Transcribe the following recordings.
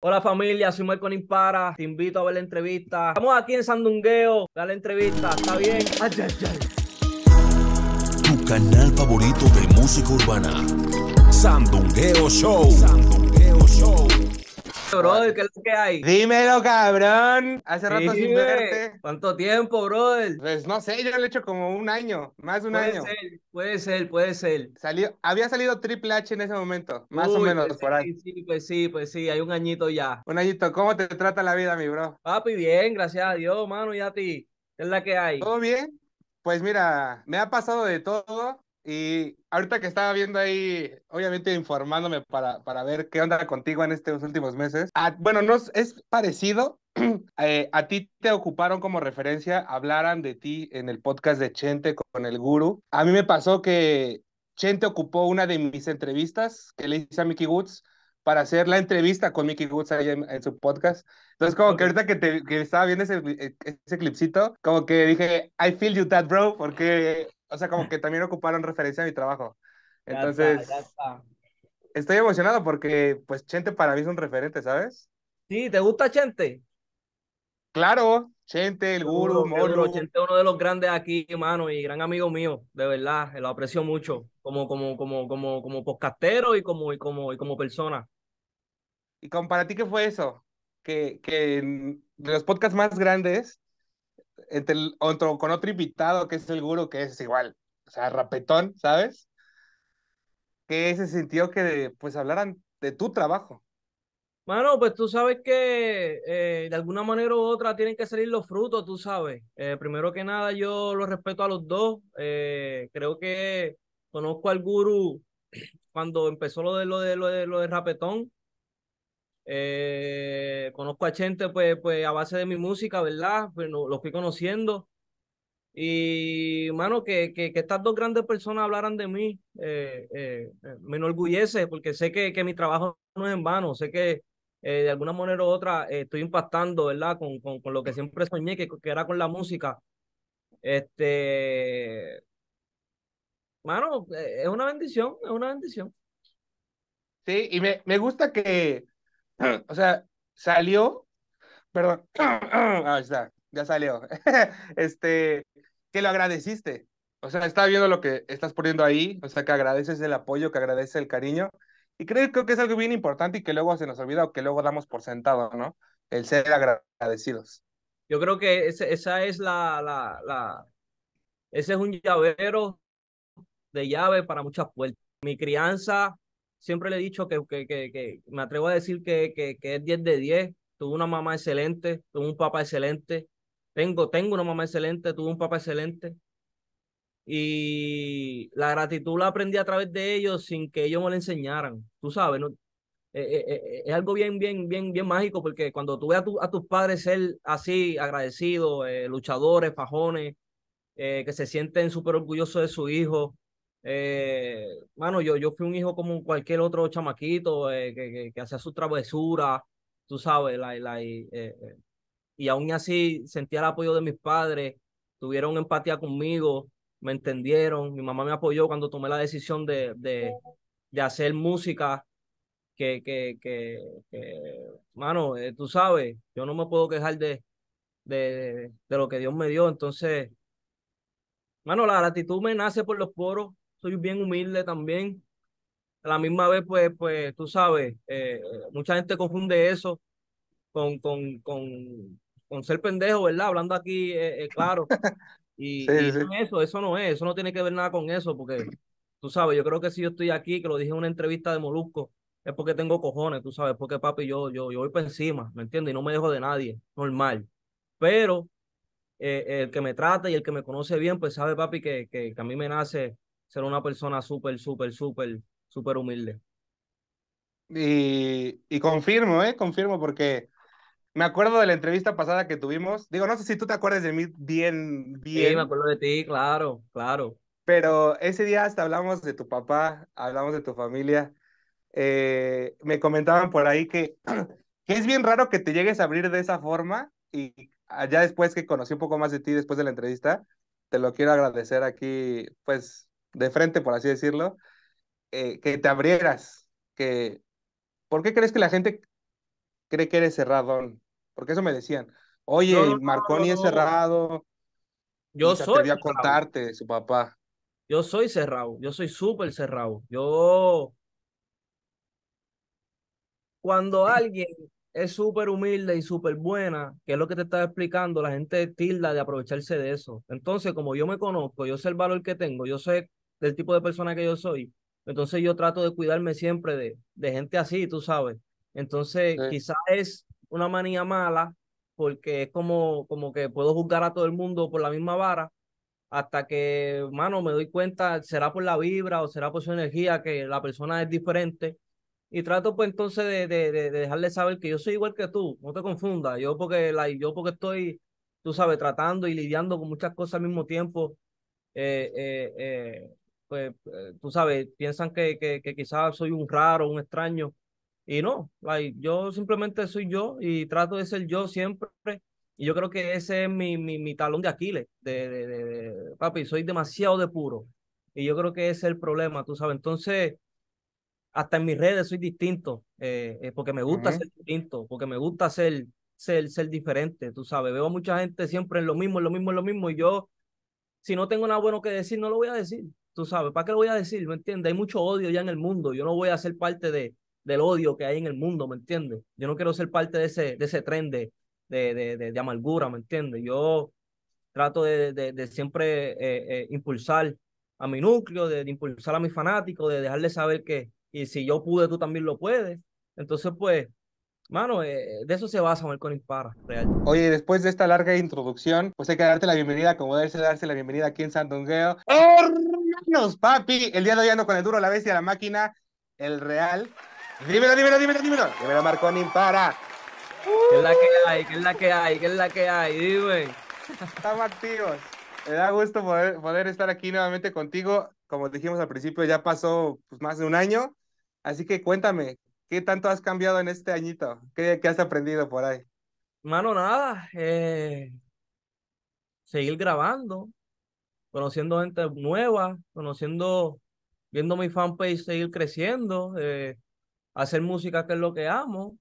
Hola familia, soy con Impara, te invito a ver la entrevista. Estamos aquí en Sandungueo, da la entrevista, ¿está bien? Ay, ay, Tu canal favorito de música urbana, Show. Sandungueo Show. ¿qué es lo que hay? Dímelo, cabrón. Hace rato sin verte. ¿Cuánto tiempo, brother? Pues no sé, yo lo he hecho como un año, más de un año. puede ser, puede ser. Salió, había salido Triple H en ese momento, más o menos, pues por ahí. pues sí, pues sí, hay un añito ya. Un añito, ¿cómo te trata la vida, mi bro? Papi, bien, gracias a Dios, mano, y a ti. ¿Qué es la que hay? ¿Todo bien? Pues mira, me ha pasado de todo, y ahorita que estaba viendo ahí, obviamente informándome para, para ver qué onda contigo en estos últimos meses. Ah, bueno, no es parecido. Eh, a ti te ocuparon como referencia, hablaran de ti en el podcast de Chente con el guru. A mí me pasó que Chente ocupó una de mis entrevistas que le hice a Mickey Woods para hacer la entrevista con Mickey Woods ahí en, su podcast. Entonces, como que ahorita que, te, que estaba viendo ese, eh, ese clipcito, como que dije, I feel you that, bro, porque o sea, como que también ocuparon referencia a mi trabajo. Entonces, estoy emocionado porque, pues, Chente para mí es un referente, ¿sabes? Sí, ¿te gusta Chente? Claro, Chente, el gurú, Molo. Chente uno de los grandes aquí, hermano, y gran amigo mío, de verdad, lo aprecio mucho, como, como, como, como, como podcastero y como, y como, y como persona. ¿Y como para ti qué fue eso? Que, que de los podcasts más grandes entre otro, con otro invitado que es el guru, que es igual, o sea, rapetón, ¿sabes? Que ese sentido que pues hablaran de tu trabajo. Bueno, pues tú sabes que eh, de alguna manera u otra tienen que salir los frutos, tú sabes. Eh, primero que nada, yo lo respeto a los dos. Eh, creo que conozco al guru cuando empezó lo de lo de lo de, lo de rapetón. Eh, conozco a gente pues, pues a base de mi música, ¿verdad? Pues lo, fui conociendo. Y, mano, que, que, que, estas dos grandes personas hablaran de mí eh, eh, me enorgullece porque sé que, que mi trabajo no es en vano, sé que de alguna manera u otra estoy impactando, ¿verdad? Con, con, con, lo que siempre soñé, que, que era con la música. Este, mano, es una bendición, es una bendición. Sí, y me, me gusta que Ah. O sea, salió, perdón, ah, ahí está, ya salió. Este, que lo agradeciste. O sea, está viendo lo que estás poniendo ahí, o sea, que agradeces el apoyo, que agradeces el cariño. Y creo, creo que es algo bien importante y que luego se nos olvida o que luego damos por sentado, ¿no? El ser agradecidos. Yo creo que esa es la, la, la, ese es un llavero de llave para muchas puertas. Mi crianza siempre le he dicho que, que, me atrevo a decir que, que, que es 10 de 10. Tuve una mamá excelente, tuve un papá excelente. Tengo, tengo una mamá excelente, tuve un papá excelente. Y la gratitud la aprendí a través de ellos sin que ellos me la enseñaran. Tú sabes, ¿no? Eh, eh, eh, es algo bien, bien, bien, bien mágico, porque cuando tú ves a, a tus padres ser así, agradecidos, luchadores, fajones, que se sienten súper orgullosos de su hijo, eh, mano, yo, yo fui un hijo como cualquier otro chamaquito eh, que, que, que hacía sus travesura tú sabes, la, la, eh, eh, y aún así sentía el apoyo de mis padres, tuvieron empatía conmigo, me entendieron, mi mamá me apoyó cuando tomé la decisión de, de, de hacer música, que, que, que, que mano, tú sabes, yo no me puedo quejar de, de, de lo que Dios me dio, entonces... Mano, la gratitud me nace por los poros, soy bien humilde también. A la misma vez, pues, pues tú sabes, eh, mucha gente confunde eso con, con, con, con ser pendejo, ¿verdad? Hablando aquí, eh, eh, claro. Y, eso, eso no es, eso no tiene que ver nada con eso, porque tú sabes, yo creo que si yo estoy aquí, que lo dije en una entrevista de Molusco, es porque tengo cojones, tú sabes, porque papi, yo, yo, voy por encima, ¿me entiendes? Y no me dejo de nadie, normal. Pero el que me trata y el que me conoce bien, pues sabe, papi, que, que a mí me nace ser una persona súper, súper, súper, súper humilde. Y, y, confirmo, ¿eh? Confirmo porque me acuerdo de la entrevista pasada que tuvimos. Digo, no sé si tú te acuerdas de mí bien, bien. Sí, me acuerdo de ti, claro, claro. Pero ese día hasta hablamos de tu papá, hablamos de tu familia. Eh, me comentaban por ahí que, que es bien raro que te llegues a abrir de esa forma y allá después que conocí un poco más de ti después de la entrevista, te lo quiero agradecer aquí, pues de frente, por así decirlo, eh, que te abrieras. Que, ¿Por qué crees que la gente cree que eres cerradón? Porque eso me decían. Oye, Marconi es cerrado. Yo soy. Te contarte su papá. Yo soy cerrado, yo soy súper cerrado. Yo. Cuando alguien es súper humilde y súper buena, que es lo que te estaba explicando, la gente tilda de aprovecharse de eso. Entonces, como yo me conozco, yo sé el valor que tengo, yo sé del tipo de persona que yo soy. Entonces yo trato de cuidarme siempre de, de gente así, tú sabes. Entonces quizás es una manía mala porque es como, como que puedo juzgar a todo el mundo por la misma vara hasta que, mano, me doy cuenta, será por la vibra o será por su energía que la persona es diferente. Y trato pues entonces de, de, dejarle saber que yo soy igual que tú, no te confundas, yo porque, la, yo porque estoy, tú sabes, tratando y lidiando con muchas cosas al mismo tiempo. Eh, eh, eh, pues, eh, tú sabes, piensan que, que, que quizás soy un raro, un extraño. Y no, yo simplemente soy yo y trato de ser yo siempre. Y yo creo que ese es mi, mi, mi talón de Aquiles. De, de, papi, soy demasiado de puro. Y yo creo que ese es el problema, tú sabes. Entonces, hasta en mis redes soy distinto, eh, eh porque me gusta ser distinto, porque me gusta ser, ser, ser diferente, tú sabes. Veo a mucha gente siempre en lo mismo, lo mismo, en lo mismo. Y yo, si no tengo nada bueno que decir, no lo voy a decir tú sabes, ¿para qué lo voy a decir? ¿Me entiendes? Hay mucho odio ya en el mundo, yo no voy a ser parte de, del odio que hay en el mundo, ¿me entiendes? Yo no quiero ser parte de ese, de ese tren de, de, de, amargura, ¿me entiendes? Yo trato de, de siempre eh, eh, impulsar a mi núcleo, de, impulsar a mis fanáticos, de dejarles saber que y si yo pude, tú también lo puedes. Entonces, pues, Mano, eh, de eso se basa Marconi Impara, real. Oye, después de esta larga introducción, pues hay que darte la bienvenida, como debe darse la bienvenida aquí en Sandongueo papi. El día de hoy ando con el duro, la bestia, la máquina, el real. Dímelo, dímelo, dímelo, dímelo. Dímelo, Marconi, para. ¿Qué es la que hay? ¿Qué es la que hay? ¿Qué es la que hay? Dime. Estamos activos. Me da gusto poder, poder estar aquí nuevamente contigo. Como dijimos al principio, ya pasó pues, más de un año. Así que cuéntame, ¿qué tanto has cambiado en este añito? ¿Qué, has aprendido por ahí? Mano, nada. Eh, seguir grabando, conociendo gente nueva, conociendo, viendo mi fanpage seguir creciendo, eh, hacer música que es lo que amo,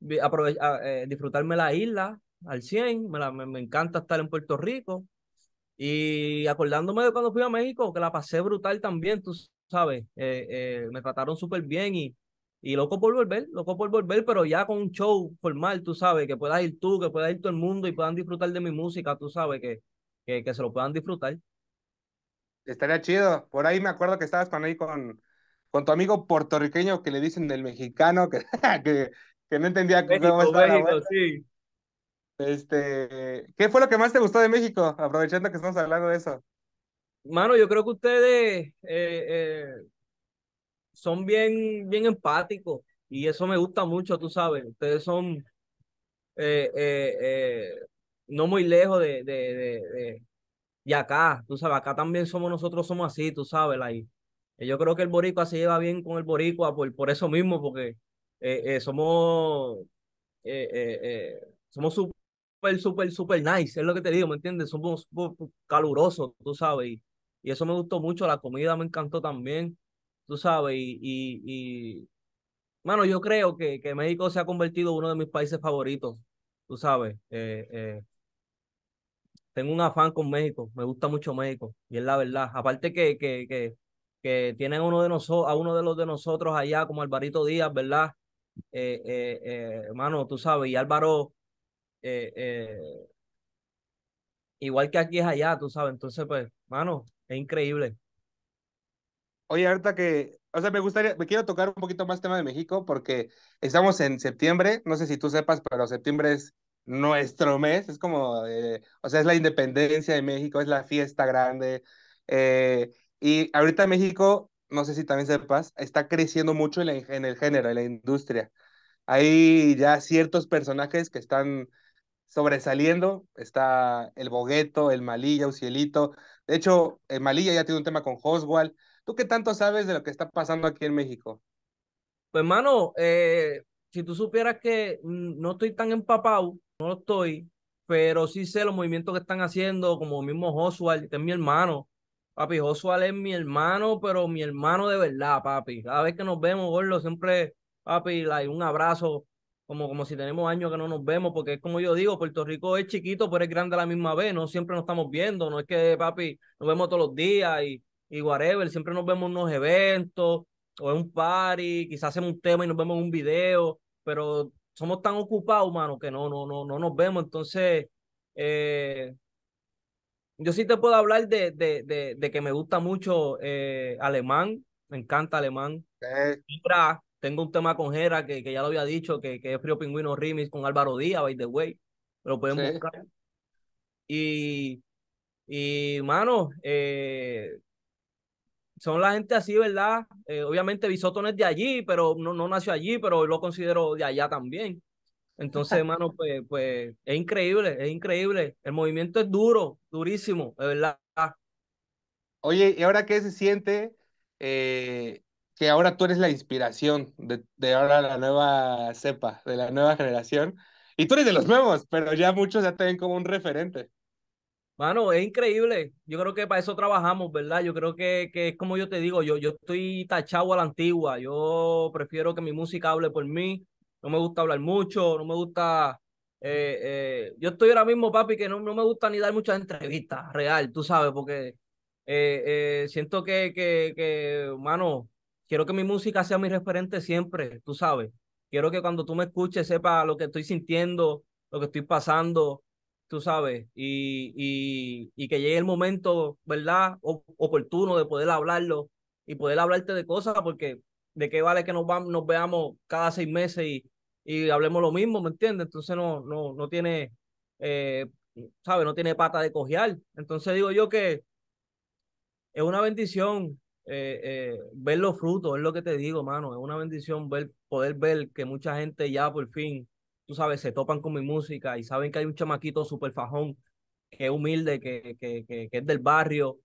disfrutarme ah, eh, disfrutarme la isla al 100, me, encanta estar en Puerto Rico y acordándome de cuando fui a México, que la pasé brutal también, tú sabes, eh, me trataron súper bien y, y loco por volver, loco por volver, pero ya con un show formal, tú sabes, que puedas ir tú, que puedas ir todo el mundo y puedan disfrutar de mi música, tú sabes, que, que, que se lo puedan disfrutar. Estaría chido. Por ahí me acuerdo que estabas con ahí con, con tu amigo puertorriqueño que le dicen del mexicano, que, que, que no entendía cómo estaba. sí. Este, ¿qué fue lo que más te gustó de México? Aprovechando que estamos hablando de eso. Mano, yo creo que ustedes eh, eh, son bien, bien empáticos y eso me gusta mucho, tú sabes. Ustedes son eh, eh no muy lejos de, de, de, de, acá, tú sabes, acá también somos nosotros, somos así, tú sabes, y eh, yo creo que el boricua se lleva bien con el boricua por, por eso mismo, porque eh, eh, somos, eh, somos súper, súper, súper nice, es lo que te digo, ¿me entiendes? Somos, calurosos, tú sabes, y, eso me gustó mucho, la comida me encantó también, tú sabes, y, y, yo creo que, que México se ha convertido en uno de mis países favoritos, tú sabes, eh, tengo un afán con México, me gusta mucho México, y es la verdad. Aparte que, que, que, que tienen uno de nosotros, a uno de los de nosotros allá, como Alvarito Díaz, ¿verdad? Eh, eh, eh, hermano, tú sabes, y Álvaro, igual que aquí es allá, tú sabes, entonces, pues, hermano, es increíble. Oye, ahorita que, o sea, me gustaría, me quiero tocar un poquito más tema de México porque estamos en septiembre, no sé si tú sepas, pero septiembre es nuestro mes, es como, eh, o sea, es la independencia de México, es la fiesta grande. Eh, y ahorita México, no sé si también sepas, está creciendo mucho en, el género, en la industria. Hay ya ciertos personajes que están sobresaliendo, está el Bogueto, el Malilla, Ucielito. De hecho, el Malilla ya tiene un tema con Oswald. ¿Tú qué tanto sabes de lo que está pasando aquí en México? Pues, mano, eh, si tú supieras que mm, no estoy tan empapado, no lo estoy, pero sí sé los movimientos que están haciendo, como mismo Joshua que es mi hermano. Papi, Joshua es mi hermano, pero mi hermano de verdad, papi. Cada vez que nos vemos, gordo, siempre, papi, un abrazo, como, como si tenemos años que no nos vemos, porque es como yo digo, Puerto Rico es chiquito, pero es grande a la misma vez, no siempre nos estamos viendo, no es que, papi, nos vemos todos los días y, y whatever, siempre nos vemos en unos eventos o en un party, quizás hacemos un tema y nos vemos en un video, pero somos tan ocupados, mano, que no, no, no, no nos vemos. Entonces, eh, yo sí te puedo hablar de, de, de, que me gusta mucho eh, alemán, me encanta alemán. Tengo un tema con Jera, que, que ya lo había dicho, que, que es Frío Pingüino Remix con Álvaro Díaz, by the way. Lo pueden buscar. Y, y mano, eh, son la gente así, ¿verdad? Eh, obviamente Bisotto es de allí, pero no, no nació allí, pero lo considero de allá también. Entonces, hermano, pues, pues es increíble, es increíble. El movimiento es duro, durísimo, de verdad. Oye, ¿y ahora qué se siente eh, que ahora tú eres la inspiración de, de ahora la nueva cepa, de la nueva generación? Y tú eres de los nuevos, pero ya muchos ya te ven como un referente. Mano, es increíble. Yo creo que para eso trabajamos, ¿verdad? Yo creo que, que, es como yo te digo, yo, yo estoy tachado a la antigua. Yo prefiero que mi música hable por mí. No me gusta hablar mucho, no me gusta... Eh, eh, yo estoy ahora mismo, papi, que no, me gusta ni dar muchas entrevistas, real, tú sabes, porque eh, siento que, que, que, mano, quiero que mi música sea mi referente siempre, tú sabes. Quiero que cuando tú me escuches sepa lo que estoy sintiendo, lo que estoy pasando, tú sabes, y, que llegue el momento, ¿verdad? oportuno de poder hablarlo y poder hablarte de cosas, porque de qué vale que nos, nos veamos cada seis meses y, hablemos lo mismo, ¿me entiendes? Entonces no, no, no tiene, eh, ¿sabes? No tiene pata de cojear. Entonces digo yo que es una bendición eh, eh, ver los frutos, es lo que te digo, mano. Es una bendición ver, poder ver que mucha gente ya por fin sabes, se topan con mi música y saben que hay un chamaquito súper fajón, que es humilde, que, que, que, es del barrio,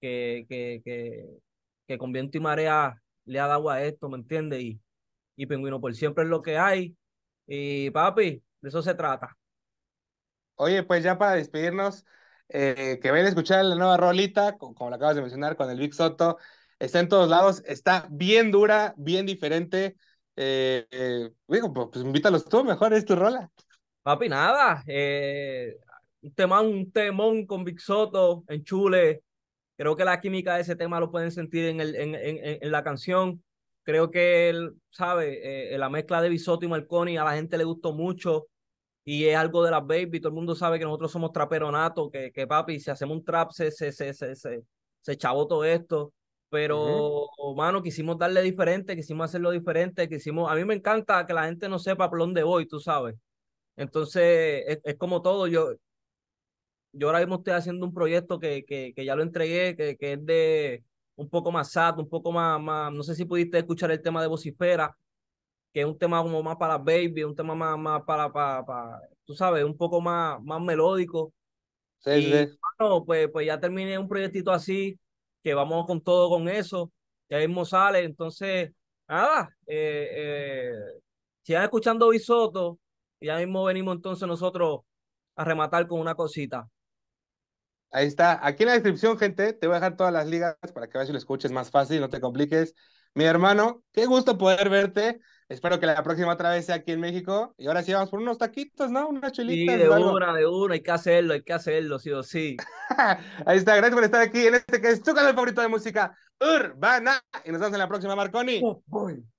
que, que, que, que con viento y marea le ha dado a esto, ¿me entiendes? Y, y Pingüino por pues, siempre es lo que hay. Y papi, de eso se trata. Oye, pues ya para despedirnos, eh, que ven a escuchar la nueva rolita, como la acabas de mencionar, con el Big Soto. Está en todos lados, está bien dura, bien diferente. Eh, eh, digo, pues, pues invítalos tú, mejor es tu rola. Papi, nada. Eh, un temón, un temón con Big Soto en Chule. Creo que la química de ese tema lo pueden sentir en, el, en, en, en la canción. Creo que él, sabe, la mezcla de Soto y Marconi a la gente le gustó mucho y es algo de las baby. Todo el mundo sabe que nosotros somos traperonatos, que, que papi, si hacemos un trap, se, se, se, se, se, se chavó todo esto pero, mano, quisimos darle diferente, quisimos hacerlo diferente, quisimos, a mí me encanta que la gente no sepa por dónde voy, tú sabes. Entonces, es, como todo, yo, yo ahora mismo estoy haciendo un proyecto que, que, que ya lo entregué, que, que, es de un poco más sad, un poco más, más, no sé si pudiste escuchar el tema de vocifera, que es un tema como más para baby, un tema más, más para, para, tú sabes, un poco más, más melódico. Sí, sí. Bueno, pues, pues ya terminé un proyectito así, que vamos con todo con eso, ya mismo sale, entonces, nada, Si eh, eh, sigan escuchando Bisoto, y ya mismo venimos entonces nosotros a rematar con una cosita. Ahí está, aquí en la descripción, gente, te voy a dejar todas las ligas para que veas y lo escuches más fácil, no te compliques. Mi hermano, qué gusto poder verte. Espero que la próxima otra vez sea aquí en México. Y ahora sí vamos por unos taquitos, ¿no? Una chulita. Sí, de una, de una, hay que hacerlo, hay que hacerlo, sí o sí. Ahí está, gracias por estar aquí en este que es tu canal favorito de música urbana. Y nos vemos en la próxima, Marconi. Oh,